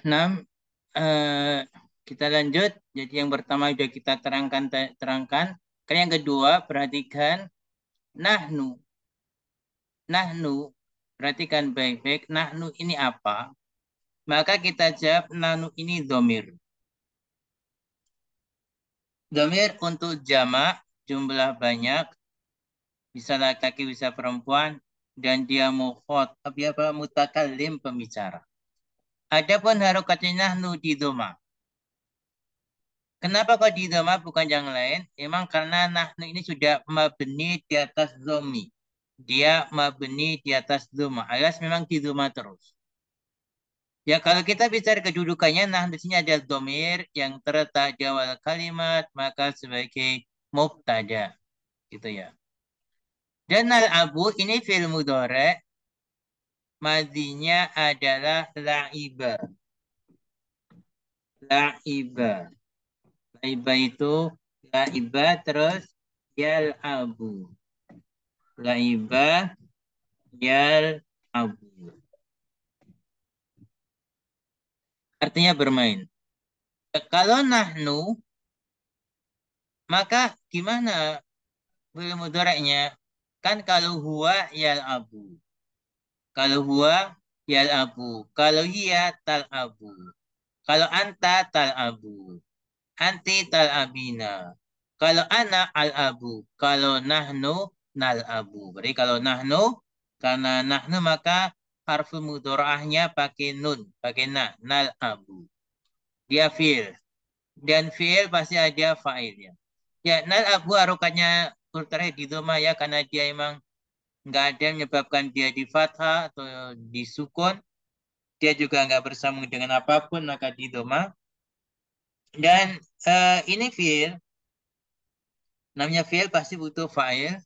Enam, eh, kita lanjut. Jadi yang pertama sudah kita terangkan terangkan. Kemudian yang kedua perhatikan nahnu. Nahnu perhatikan baik-baik nahnu ini apa? Maka kita jawab nahnu ini domir. Domir untuk jamak jumlah banyak bisa laki-laki bisa perempuan dan dia mukhotab apa ya, mutakalim pembicara. Adapun harokatnya nahnu di doma. Kenapa kok di doma bukan yang lain? Emang karena nahnu ini sudah mabni di atas domi. Dia mabni di atas doma. Alas memang di doma terus. Ya kalau kita bicara kedudukannya, nah di sini ada domir yang terletak di awal kalimat maka sebagai mubtada, gitu ya. Dan al abu ini fil mudore madinya adalah la'iba. La'iba. La'iba itu la'iba terus yal abu. La'iba abu, Artinya bermain. Kalau nahnu, maka gimana belum mudoraknya? Kan kalau huwa abu. Kalau huwa Abu, Kalau tal Abu, Kalau anta tal abu. Anti tal Abina, Kalau ana Abu, Kalau nahnu nal Abu. Berarti kalau nahnu karena nahnu maka harfu mudorahnya pakai nun, pakai na, Abu. Dia fi'il. Dan fi'il pasti ada fa'ilnya. Ya, nal Abu arukannya. kulturnya di Doma ya karena dia emang nggak ada yang menyebabkan dia di fathah atau di sukun. Dia juga nggak bersambung dengan apapun, maka di doma. Dan uh, ini fiil. Namanya fiil pasti butuh fa'il.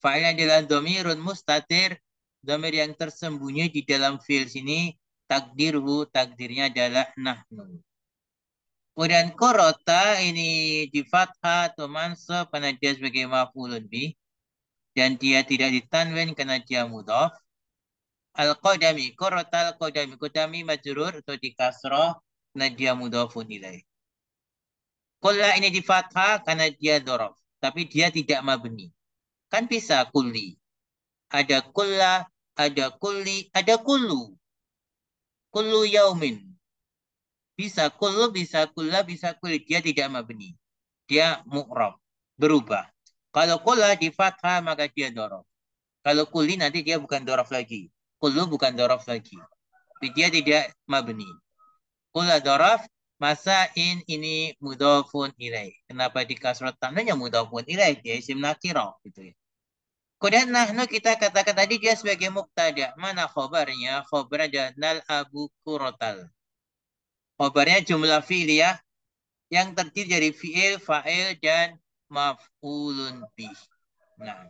Fa'il adalah domirun mustatir. Domir yang tersembunyi di dalam fiil sini. Takdirhu, takdirnya adalah nahnu. Kemudian korota ini di fathah atau mansa. karena dia sebagai mafulun bih dan dia tidak ditanwin karena dia mudhof al-qadami al qadami qadami majrur atau di kasrah karena dia mudhofun nilai kulla ini di fathah karena dia dorof tapi dia tidak mabni kan bisa kulli ada kulla ada kulli ada kullu kullu yaumin bisa kullu bisa kulla bisa kulli dia tidak mabni dia mu'rab berubah kalau kula di fathah maka dia dorof. Kalau kuli nanti dia bukan dorof lagi. Kulu bukan dorof lagi. Tapi dia tidak mabni. Kula dorof masa in ini mudofun ilai. Kenapa di kasrat tandanya mudofun ilai? Dia isim nakiro. Gitu ya. Kemudian nahnu kita katakan tadi dia sebagai muktada. Mana khobarnya? Khobar ada nal abu kurotal. Khobarnya jumlah fi'il ya. Yang terdiri dari fi'il, fa'il, dan maf'ulun bi. Nah.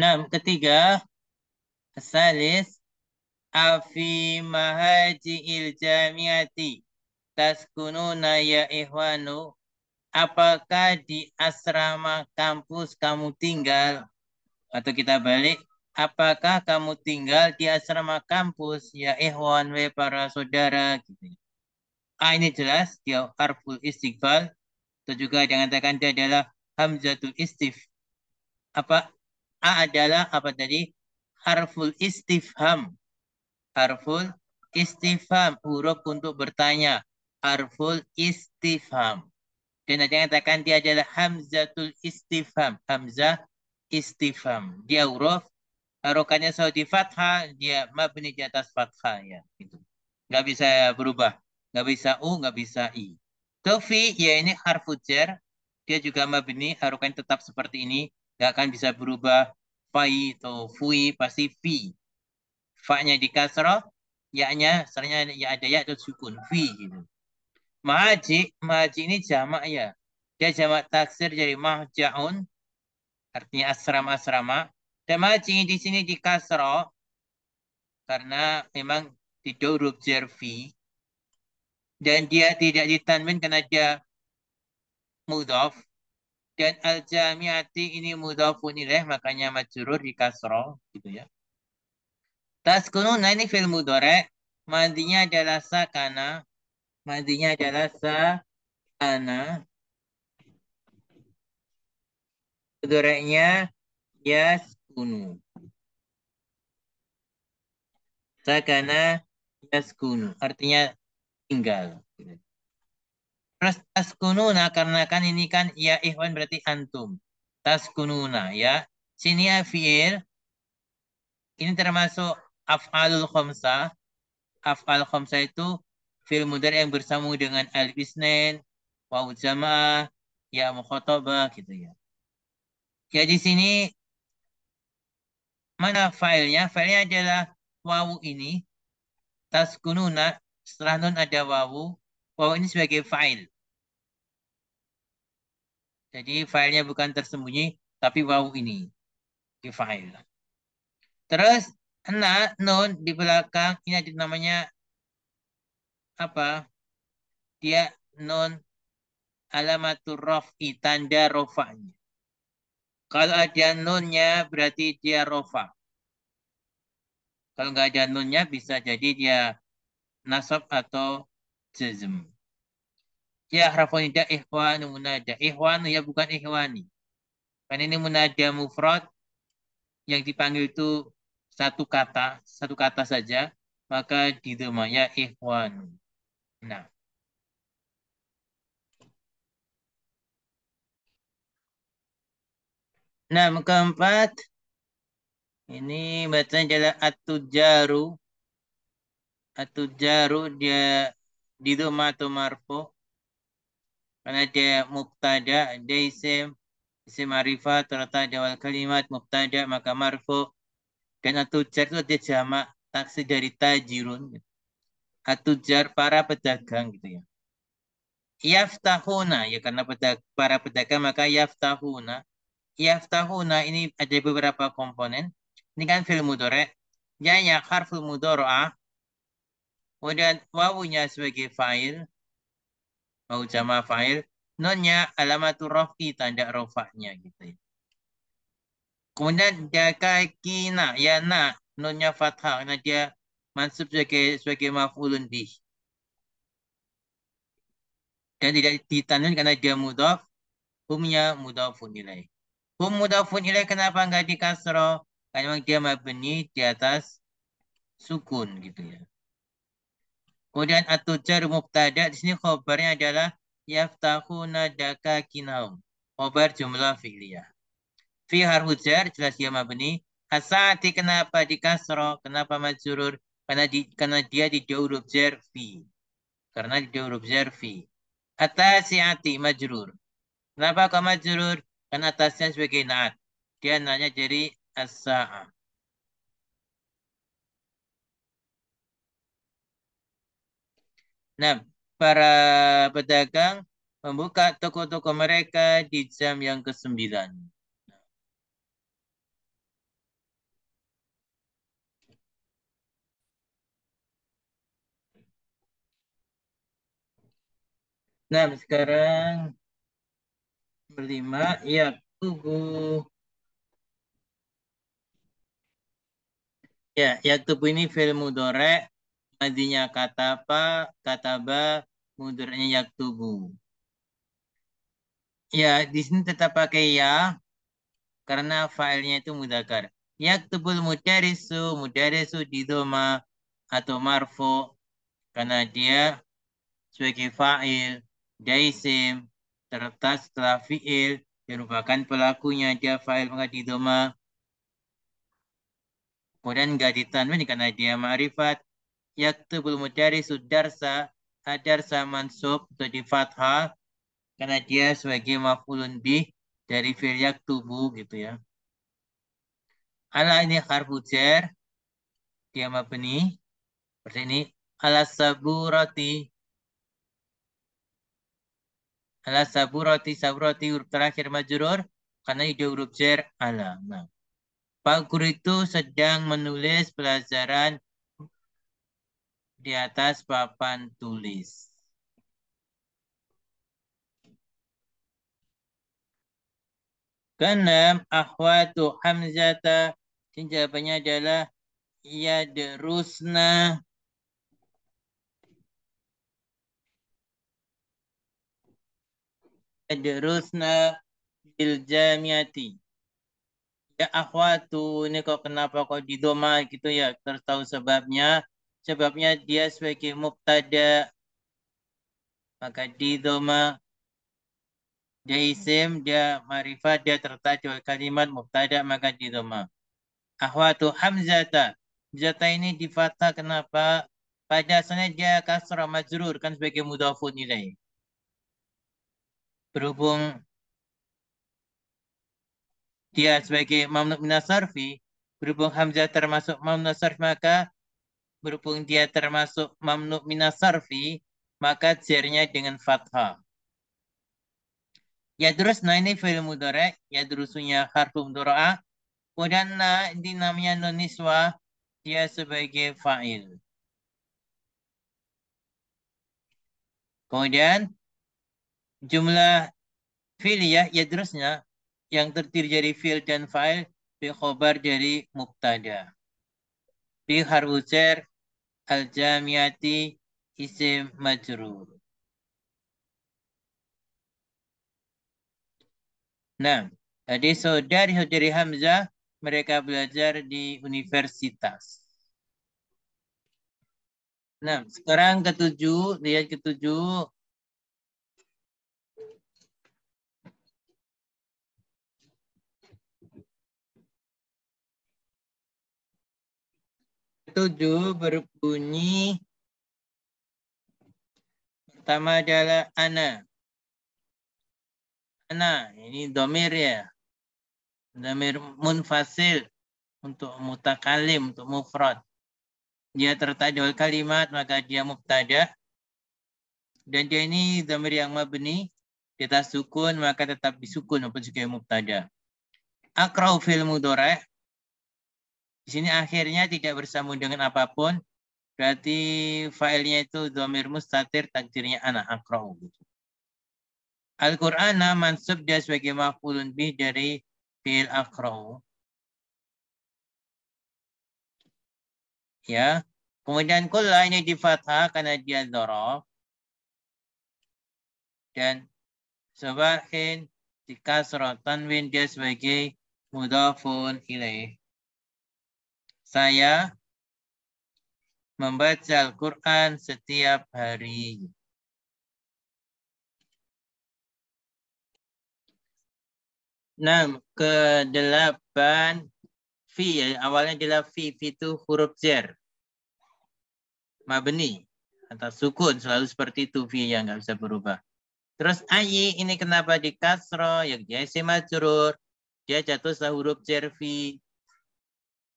Nah, ketiga, salis afi mahaji il jamiati taskununa ya ihwanu apakah di asrama kampus kamu tinggal atau kita balik apakah kamu tinggal di asrama kampus ya ikhwan we para saudara gitu. Ya? Ah ini jelas dia harful istighfar atau juga katakan dia adalah hamzatul istif. Apa A adalah apa tadi? Harful istifham. Harful istifham huruf untuk bertanya. Harful istifham. Dan ada yang katakan dia adalah hamzatul istifham. Hamzah istifham. Dia huruf harokannya selalu di fathah, dia mabni di atas fathah ya. Gitu. Nggak bisa berubah. Nggak bisa u, nggak bisa i. Tofi, ya ini harfu Dia juga mabni, harokannya tetap seperti ini. Nggak akan bisa berubah. Fai atau fui, pasti fi. Fa-nya di kasroh, ya-nya, sebenarnya ya ada ya itu sukun. Fi gitu. Mahaji, maji ini jamak ya. Dia jamak taksir jadi mahjaun, artinya asrama-asrama Damaji di sini di kasro karena memang tidak huruf jervi dan dia tidak ditanwin karena dia mudhaf dan al jamiati ini mudhafun ilaih makanya majrur di kasro gitu ya. tas nah ini film mudore mandinya adalah karena mandinya adalah karena mudoreknya yes yaskunu. Sakana yaskunu. Artinya tinggal. Terus taskununa nah, karena kan ini kan ya ikhwan berarti antum. Taskununa nah, ya. Sini afir, ya, Ini termasuk af'alul khomsa. Af'al khomsa itu fil mudar yang bersambung dengan al isnen, wawu jamaah, ya mukhotobah gitu ya. Ya di sini mana filenya filenya adalah wawu ini. Taskununa, setelah nun ada wawu. Wawu ini sebagai file Jadi filenya bukan tersembunyi, tapi wawu ini. Di file. Terus, na, nun di belakang, ini ada namanya apa? Dia nun alamatur rofi, tanda rofanya. Kalau ada nunnya berarti dia rofa. Kalau nggak ada nunnya bisa jadi dia nasab atau jazm. Ya harafun ikhwan ihwanu munada. Ihwanu ya bukan ihwani. Karena ini munada mufrad yang dipanggil itu satu kata, satu kata saja, maka di ya ihwanu. Nah. Nah, keempat. Ini bacanya adalah atujaru. Atujaru dia di atau marfo. Karena dia muktada. dia isim, isim arifah. terletak di kalimat, muktada maka marfo. Dan atujar itu dia jamak taksi dari tajirun. Atujar para pedagang gitu ya. Yaftahuna, ya karena pedag para pedagang maka yaftahuna yaftahuna ini ada beberapa komponen. Ini kan fil mudore. film ya, ya, harful a Kemudian wawunya sebagai fa'il. mau jama fa'il. Nonnya alamatu rofi tanda rofaknya gitu ya. Kemudian jaka kina ya na nonnya fathah karena dia mansub sebagai sebagai maf'ulun bih. Dan tidak ditanwin karena dia umnya Umnya mudhafun nilai. Hum mudafun ilaih kenapa nggak di kasro? Karena memang dia mabni di atas sukun gitu ya. Kemudian atujar mubtada di sini khobarnya adalah yaftahuna daka kinaum Khobar jumlah fi'liyah. Fi harfujar jelas dia mabni. Hasati kenapa di kasro? Kenapa majurur? Karena di karena dia di huruf jar fi. Karena di huruf jar fi. Atasiati majrur. Kenapa kau majrur? Kan atasnya sebagai naat. Dia nanya jadi as Nah, para pedagang membuka toko-toko mereka di jam yang ke-9. Nah, sekarang berlima iya, ya tubu ya ya tubuh ini fil mudore madinya kata apa kata ba mudornya yak tubuh ya di sini tetap pakai ya karena filenya itu mudakar yak tubul mudarisu mudarisu doma atau marfu karena dia sebagai fa'il daisim serta setelah fi'il merupakan pelakunya dia fa'il mengganti doma kemudian enggak ditanwin karena dia ma'rifat yaktu belum mencari sudarsa adarsa mansub atau di fathah karena dia sebagai maf'ulun bih dari fi'il yaktubu gitu ya ala ini harfu jer. dia mabni seperti ini ala roti ala saburati saburati huruf terakhir majurur karena ide huruf jer ala. Nah. Pak guru itu sedang menulis pelajaran di atas papan tulis. Keenam, ahwatu Hamzata. Ini jawabannya adalah ia derusna Yadrusna fil jamiati. Ya akhwatu, ini kok kenapa kok di doma gitu ya? Terus tahu sebabnya. Sebabnya dia sebagai muktada. Maka di doma dia isim, dia marifat, dia tertajuk kalimat muktada, maka di doma. Akhwatu hamzata. Hamzata ini di kenapa? Pada asalnya dia kasra majrur kan sebagai mudafun nilai berhubung dia sebagai mamnuk minasarfi, berhubung Hamzah termasuk mamluk maka berhubung dia termasuk mamnuk minasarfi, maka jernya dengan fathah. Ya terus nah ini fi'il ya terusnya harfu mudhara'a. Kemudian nah ini namanya noniswa, dia sebagai fa'il. Kemudian jumlah ya yadrusnya yang terdiri dari fil dan fa'il bi khobar dari mubtada. Bi harfuzer al-jamiati isim majrur. Nah, jadi saudari-saudari Hamzah mereka belajar di universitas. Nah, sekarang ketujuh, lihat ketujuh tujuh berbunyi pertama adalah ana. Ana ini domir ya. Domir munfasil untuk mutakalim, untuk mufrad. Dia tertajul kalimat maka dia mubtada. Dan dia ini domir yang mabni kita sukun maka tetap disukun walaupun sebagai mubtada. Akrau fil mudore di sini akhirnya tidak bersambung dengan apapun. Berarti failnya itu domir mustatir takdirnya anak akra'u. Al-Qur'ana mansub dia sebagai maf'ulun bih dari fi'il akra'u. Ya. Kemudian kulla ini di fathah karena dia dorof Dan sebahin di tanwin dia sebagai mudafun ilaih. Saya membaca Al-Quran setiap hari. Nah, ke delapan fi ya. awalnya adalah fi fi itu huruf zer Ma'beni atau sukun selalu seperti itu fi yang nggak bisa berubah. Terus ayi ini kenapa di kasro ya dia sima dia jatuh setelah huruf zer fi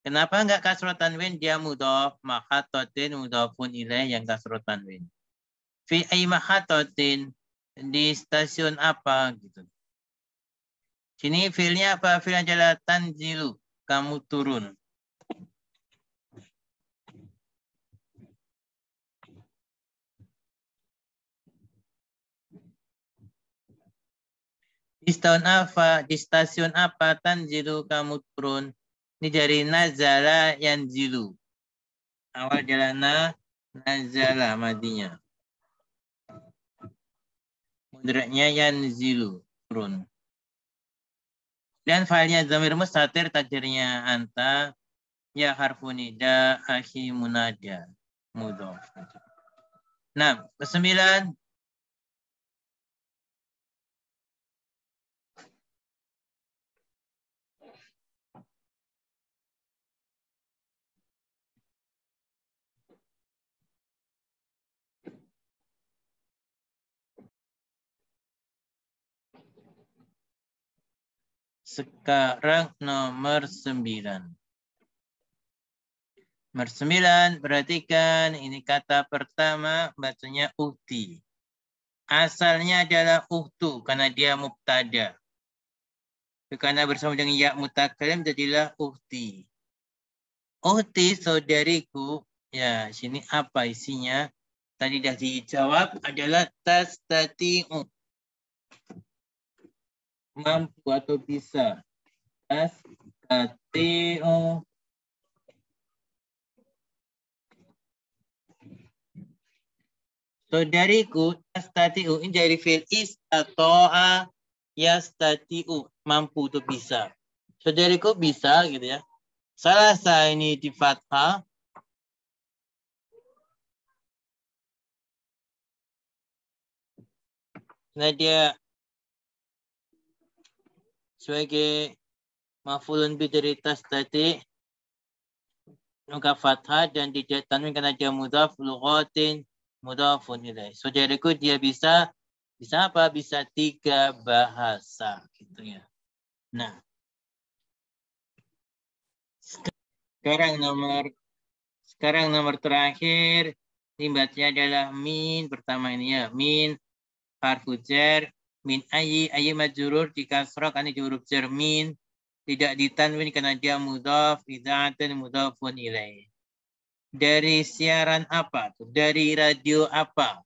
Kenapa enggak kasrah tanwin dia mudhof mahatotin pun ilaih yang kasrah tanwin. Fi maka mahatotin di stasiun apa gitu. Sini filnya apa? Fil adalah tanzilu, kamu turun. Di stasiun apa? Di stasiun apa? tanjilu kamu turun. Ini dari nazala zilu Awal jalana nazala madinya. Mudraknya zilu Turun. Dan filenya zamir mustatir takdirnya anta ya harfunida ahi munada Mudah. Nah, kesembilan Sekarang nomor sembilan. Nomor sembilan, perhatikan ini kata pertama bacanya uti. Asalnya adalah uhtu karena dia mubtada. Karena bersama dengan ya mutakalim jadilah uhti. Uhti saudariku, ya sini apa isinya? Tadi dah dijawab adalah tas tati'u mampu atau bisa. Kas kateo Saudariku tastatiu ini dari fil ya yastatiu mampu atau bisa. Saudariku bisa gitu ya. Salah saya ini di fathah. Nah dia sebagai mafulun bidari tadi nungka fathah dan dijatani tanwin karena dia mudaf lughatin mudafun ilaih. So dia bisa bisa apa? Bisa tiga bahasa gitu ya. Nah. Sekarang nomor sekarang nomor terakhir timbatnya adalah min pertama ini ya. Min harfu min ayi ayi majrur dikasrah karena huruf cermin tidak ditanwin karena dia mudhaf idzatan mudhafun ilai dari siaran apa tuh dari radio apa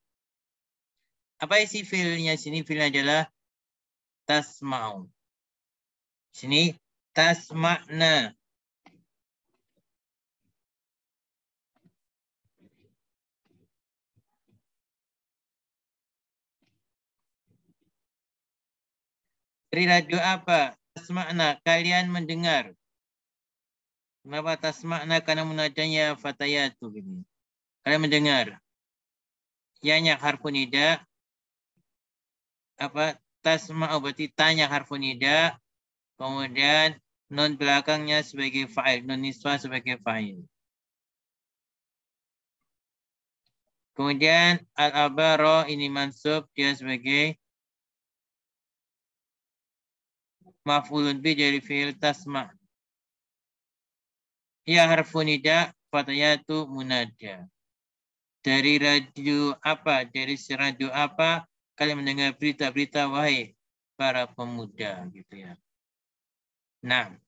apa isi filnya sini filnya adalah tasma'u sini tasma'na Dari radio apa? Tasmakna kalian mendengar. Kenapa tasmakna Karena munajanya fatayatu. Kalian mendengar. Yanya harfun nida. Apa? Tasma'u oh, berarti tanya harfun nida. Kemudian non belakangnya sebagai fa'il. Non niswa sebagai fa'il. Kemudian al-abaro ini mansub dia sebagai maf'ulun bi jadi fi'il tasma. Ya harfu nida fatayatu munada. Dari radio apa? Dari radio apa? Kalian mendengar berita-berita wahai para pemuda gitu ya. Nah,